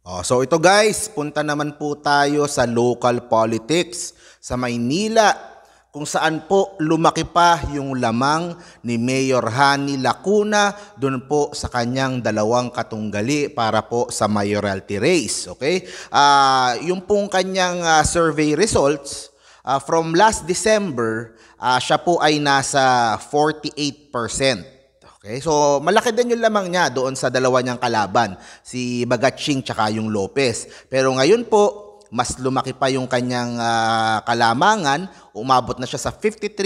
Oh, so ito guys, punta naman po tayo sa local politics sa Maynila kung saan po lumaki pa yung lamang ni Mayor Hani Lacuna doon po sa kanyang dalawang katunggali para po sa mayoralty race. Okay? Uh, yung pong kanyang uh, survey results, uh, from last December, uh, siya po ay nasa 48%. Okay, so malaki din yung lamang niya doon sa dalawa niyang kalaban, si Bagatsing tsaka yung Lopez. Pero ngayon po, mas lumaki pa yung kanyang uh, kalamangan, umabot na siya sa 53%.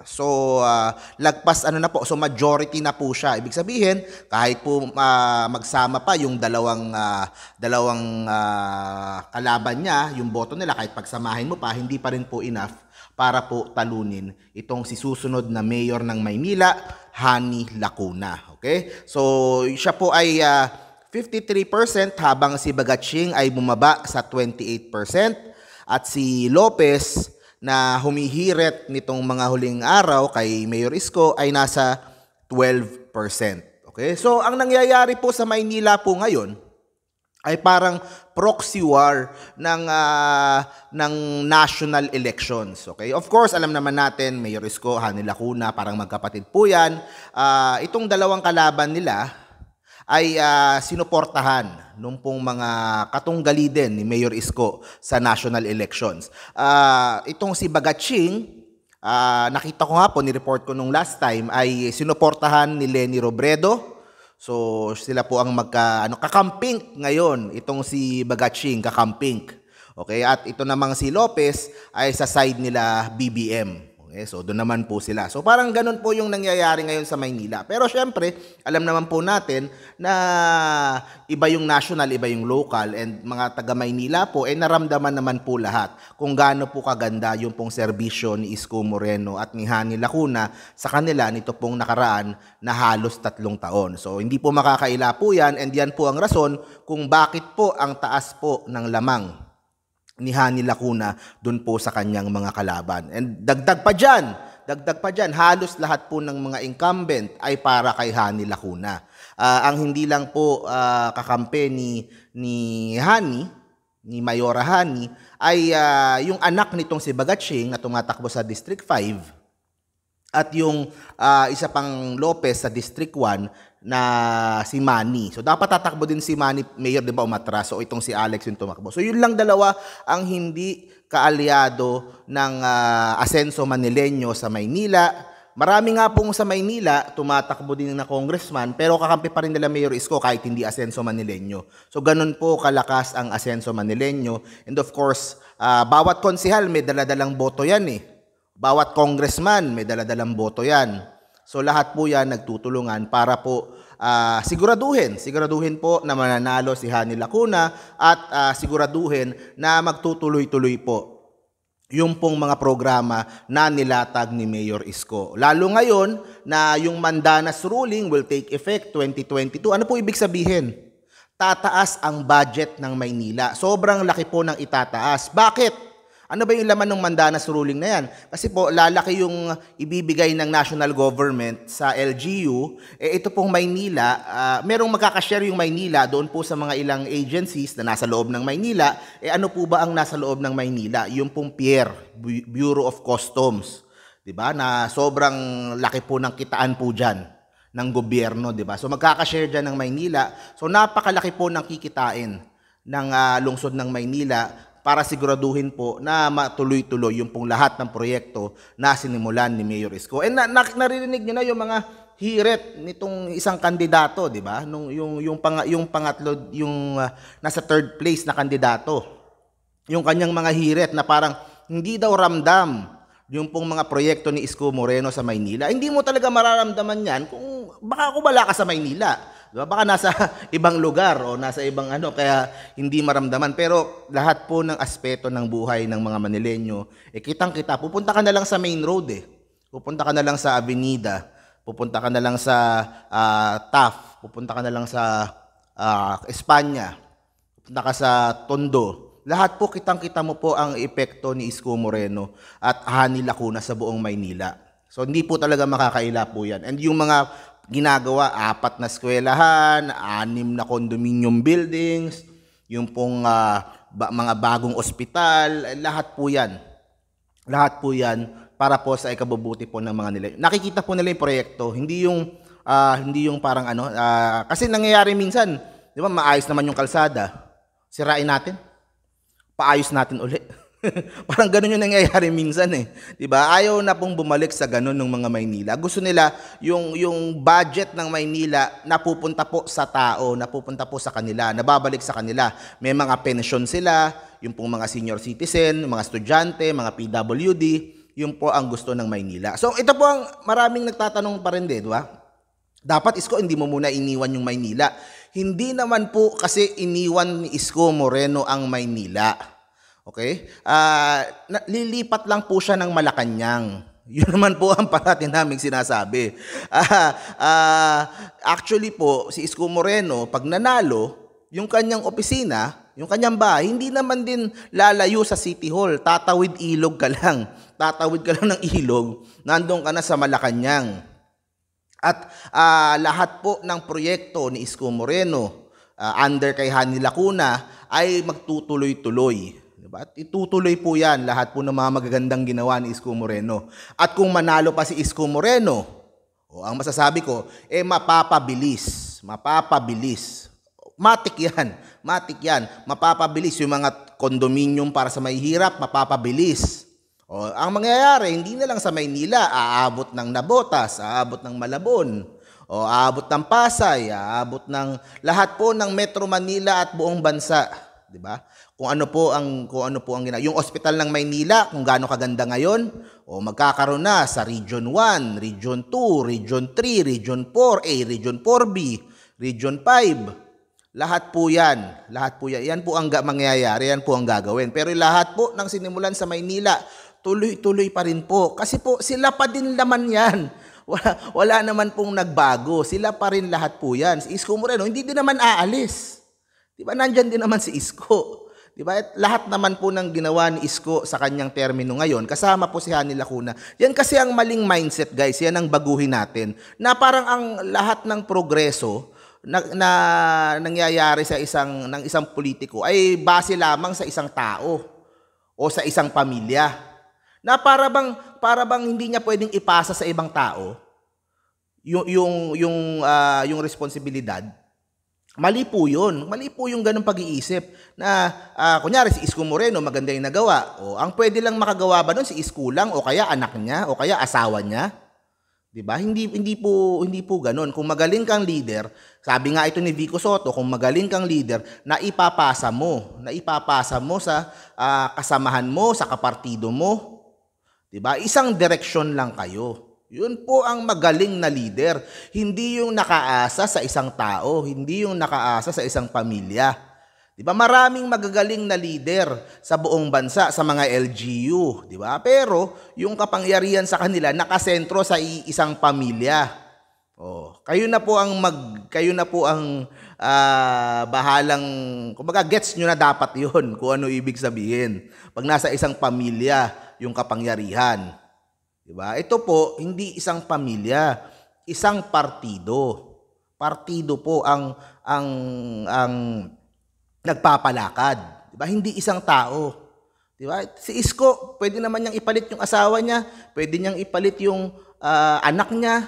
So, uh, lagpas ano na po, so majority na po siya. Ibig sabihin, kahit po uh, magsama pa yung dalawang uh, dalawang uh, kalaban niya, yung boto nila kahit pagsamahin mo pa, hindi pa rin po enough para po talunin itong si susunod na mayor ng Maynila Hani Lacuna. Okay? So, siya po ay uh, ah, 53% habang si Bagaching ay bumaba sa 28% at si Lopez na humihirit nitong mga huling araw kay Mayor Isko ay nasa 12%. Okay? So, ang nangyayari po sa Maynila po ngayon, ay parang proxy war ng uh, ng national elections. Okay? Of course, alam naman natin Mayor Isko, Hanil Lacuna, parang magkapatid po 'yan. Uh, itong dalawang kalaban nila ay uh, sinuportahan nung pong mga katunggali din ni Mayor Isko sa national elections. Uh, itong si Bagaching, uh, nakita ko nga po, ni-report ko nung last time, ay sinuportahan ni Lenny Robredo, So sila po ang magka ano kakamping ngayon itong si Bagaching kakamping. Okay at ito namang si Lopez ay sa side nila BBM. Okay, so doon naman po sila. So parang ganun po yung nangyayari ngayon sa Maynila. Pero syempre, alam naman po natin na iba yung national, iba yung local and mga taga Maynila po eh naramdaman naman po lahat kung gaano po kaganda yung pong serbisyo ni Isko Moreno at ni Hani Lacuna sa kanila nito pong nakaraan na halos tatlong taon. So hindi po makakaila po yan and yan po ang rason kung bakit po ang taas po ng lamang ni Hani Lacuna doon po sa kanyang mga kalaban. And dagdag pa dyan, dagdag pa dyan, halos lahat po ng mga incumbent ay para kay Hani Lacuna. Uh, ang hindi lang po uh, kakampi ni, ni Hani, ni Mayora Hani ay uh, yung anak nitong si Bagaching na tumatakbo sa District 5 at yung uh, isa pang Lopez sa District 1 na si Manny. So dapat tatakbo din si Manny Mayor 'di ba umatras so itong si Alex yung tumakbo. So yun lang dalawa ang hindi kaalyado ng uh, Asenso Manileño sa Maynila. Marami nga pong sa Maynila, tumatakbo din na congressman, pero kakampi pa rin nila Mayor Isko kahit hindi Asenso Manileño. So ganun po kalakas ang Asenso Manileño. And of course, uh, bawat konsihal may daladalang boto yan eh. Bawat congressman may daladalang boto yan. So lahat po yan nagtutulungan para po uh, siguraduhin, siguraduhin po na mananalo si Hani Lacuna at uh, siguraduhin na magtutuloy-tuloy po yung pong mga programa na nilatag ni Mayor Isko. Lalo ngayon na yung Mandanas ruling will take effect 2022. Ano po ibig sabihin? Tataas ang budget ng Maynila. Sobrang laki po ng itataas. Bakit? Ano ba yung laman ng mandanas ruling na yan? Kasi po, lalaki yung ibibigay ng national government sa LGU. Eh, ito pong Maynila, uh, merong magkakashare yung Maynila doon po sa mga ilang agencies na nasa loob ng Maynila. Eh, ano po ba ang nasa loob ng Maynila? Yung pong Pier, Bureau of Customs. 'di ba? Na sobrang laki po ng kitaan po diyan ng gobyerno, 'di ba? So magkaka-share diyan ng Maynila. So napakalaki po ng kikitain ng uh, lungsod ng Maynila para siguraduhin po na matuloy-tuloy yung pong lahat ng proyekto na sinimulan ni Mayor Isko. And na, na, naririnig niyo na yung mga hiret nitong isang kandidato, 'di ba? Nung yung yung pang, yung pangatlo yung uh, nasa third place na kandidato. Yung kanyang mga hiret na parang hindi daw ramdam yung pong mga proyekto ni Isko Moreno sa Maynila. Hindi mo talaga mararamdaman 'yan kung baka ko bala ka sa Maynila. Diba? Baka nasa ibang lugar o nasa ibang ano, kaya hindi maramdaman. Pero lahat po ng aspeto ng buhay ng mga Manilenyo, eh kitang-kita. Pupunta ka na lang sa main road eh. Pupunta ka na lang sa avenida. Pupunta ka na lang sa uh, ah, TAF. Pupunta ka na lang sa uh, Espanya. Pupunta ka sa Tondo. Lahat po kitang-kita mo po ang epekto ni Isko Moreno at Hani Lacuna sa buong Maynila. So hindi po talaga makakaila po yan. And yung mga ginagawa apat na eskwelahan, anim na condominium buildings, yung pong uh, ba, mga bagong ospital, lahat po 'yan. Lahat po 'yan para po sa ikabubuti po ng mga nila. Nakikita po nila yung proyekto, hindi yung uh, hindi yung parang ano uh, kasi nangyayari minsan, 'di ba? Maayos naman yung kalsada. Sirain natin. Paayos natin ulit. Parang ganun yung nangyayari minsan eh. 'Di ba? Ayaw na pong bumalik sa ganun ng mga Maynila. Gusto nila yung yung budget ng Maynila napupunta po sa tao, napupunta po sa kanila, nababalik sa kanila. May mga pension sila, yung pong mga senior citizen, mga estudyante, mga PWD, yung po ang gusto ng Maynila. So ito po ang maraming nagtatanong pa rin, 'di ba? Dapat isko hindi mo muna iniwan yung Maynila. Hindi naman po kasi iniwan ni Isko Moreno ang Maynila. Okay? Uh, lilipat lang po siya ng Malacanang. Yun naman po ang parating naming sinasabi. Uh, uh, actually po, si Isko Moreno, pag nanalo, yung kanyang opisina, yung kanyang bahay, hindi naman din lalayo sa City Hall. Tatawid ilog ka lang. Tatawid ka lang ng ilog. Nandun ka na sa Malacanang. At uh, lahat po ng proyekto ni Isko Moreno uh, under kay Hanila Lacuna ay magtutuloy-tuloy. Diba? At itutuloy po yan lahat po ng mga magagandang ginawa ni Isko Moreno. At kung manalo pa si Isko Moreno, o ang masasabi ko, eh mapapabilis. Mapapabilis. Matik yan. Matik yan. Mapapabilis yung mga kondominium para sa may mapapabilis. O, ang mangyayari, hindi na lang sa Maynila, aabot ng Nabotas, aabot ng Malabon, o aabot ng Pasay, aabot ng lahat po ng Metro Manila at buong bansa di ba? Kung ano po ang kung ano po ang gina- yung ospital ng Maynila kung gaano kaganda ngayon, o magkakaroon na sa Region 1, Region 2, Region 3, Region 4A, Region 4B, Region 5. Lahat po 'yan, lahat po 'yan. Yan po ang mangyayari, yan po ang gagawin. Pero lahat po ng sinimulan sa Maynila, tuloy-tuloy pa rin po kasi po sila pa din laman 'yan. Wala, wala naman pong nagbago. Sila pa rin lahat po yan. Si Isko Moreno, hindi din naman aalis. Di ba? Nandyan din naman si Isko. Di ba? At lahat naman po ng ginawa ni Isko sa kanyang termino ngayon, kasama po si Hanil Lacuna. Yan kasi ang maling mindset, guys. Yan ang baguhin natin. Na parang ang lahat ng progreso na, na nangyayari sa isang ng isang politiko ay base lamang sa isang tao o sa isang pamilya. Na para bang para bang hindi niya pwedeng ipasa sa ibang tao yung yung yung uh, yung responsibilidad Mali po yun. Mali po yung ganong pag-iisip na, uh, kunyari, si Isko Moreno, maganda yung nagawa. O, ang pwede lang makagawa ba nun si Isko lang o kaya anak niya o kaya asawa niya? 'Di ba? Hindi hindi po hindi po ganoon. Kung magaling kang leader, sabi nga ito ni Vico Soto, kung magaling kang leader, na ipapasa mo, na ipapasa mo sa uh, kasamahan mo, sa kapartido mo. 'Di ba? Isang direksyon lang kayo. Yun po ang magaling na leader. Hindi yung nakaasa sa isang tao, hindi yung nakaasa sa isang pamilya. 'Di ba? Maraming magagaling na leader sa buong bansa sa mga LGU, 'di ba? Pero yung kapangyarihan sa kanila nakasentro sa isang pamilya. Oh, kayo na po ang mag kayo na po ang uh, bahalang kumbaga gets niyo na dapat 'yun kung ano ibig sabihin. Pag nasa isang pamilya yung kapangyarihan. 'Di ba? Ito po hindi isang pamilya, isang partido. Partido po ang ang ang nagpapalakad, 'di ba? Hindi isang tao. 'Di ba? Si Isko, pwede naman niyang ipalit yung asawa niya, pwede niyang ipalit yung uh, anak niya.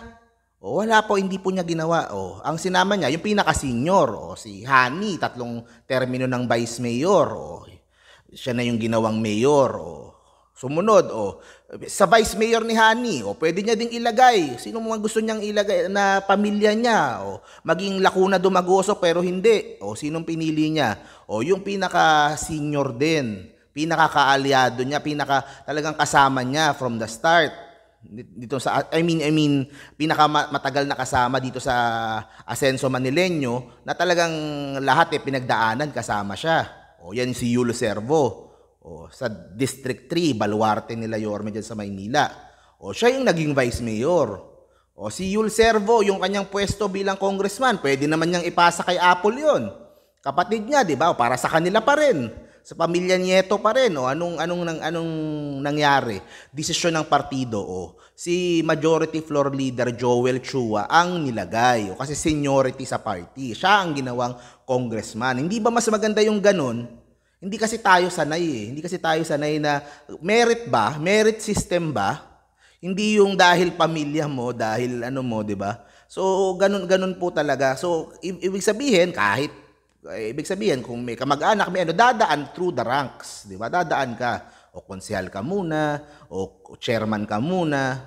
O wala po, hindi po niya ginawa. O, ang sinama niya, yung pinaka-senior, o si Hani, tatlong termino ng vice mayor. O, siya na yung ginawang mayor. O, Sumunod, o, oh. sa vice mayor ni Hani, o, oh, pwede niya ding ilagay. Sino mga gusto niyang ilagay na pamilya niya, o, oh? maging lakuna dumagoso pero hindi, o, sinong pinili niya, o, yung pinaka-senior din, pinaka-kaalyado niya, pinaka talagang kasama niya from the start dito sa I mean I mean pinaka matagal na kasama dito sa Asenso Manileño na talagang lahat eh pinagdaanan kasama siya. O yan si Yulo Servo o sa District 3, baluarte nila Yorme dyan sa Maynila. O siya yung naging vice mayor. O si Yul Servo, yung kanyang pwesto bilang congressman, pwede naman niyang ipasa kay Apple yon. Kapatid niya, di ba? para sa kanila pa rin. Sa pamilya nieto pa rin. O anong, anong, anong, anong nangyari? Desisyon ng partido. O si Majority Floor Leader Joel Chua ang nilagay. O kasi seniority sa party. Siya ang ginawang congressman. Hindi ba mas maganda yung ganun? Hindi kasi tayo sanay eh. Hindi kasi tayo sanay na merit ba? Merit system ba? Hindi yung dahil pamilya mo, dahil ano mo, 'di ba? So ganun ganun po talaga. So i- ibig sabihin kahit eh, ibig sabihin kung may kamag-anak, may ano dadaan through the ranks, 'di ba? Dadaan ka o konsehal ka muna, o chairman ka muna.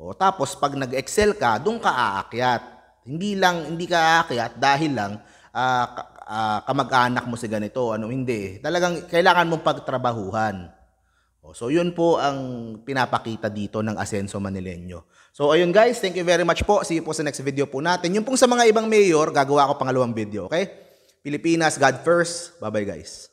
O tapos pag nag-excel ka, doon ka aakyat. Hindi lang hindi ka aakyat dahil lang uh, uh, kamag-anak mo si ganito, ano hindi. Talagang kailangan mong pagtrabahuhan. Oh, so yun po ang pinapakita dito ng Asenso Manileño. So ayun guys, thank you very much po. See you po sa next video po natin. Yung pong sa mga ibang mayor, gagawa ako pangalawang video, okay? Pilipinas, God first. Bye-bye guys.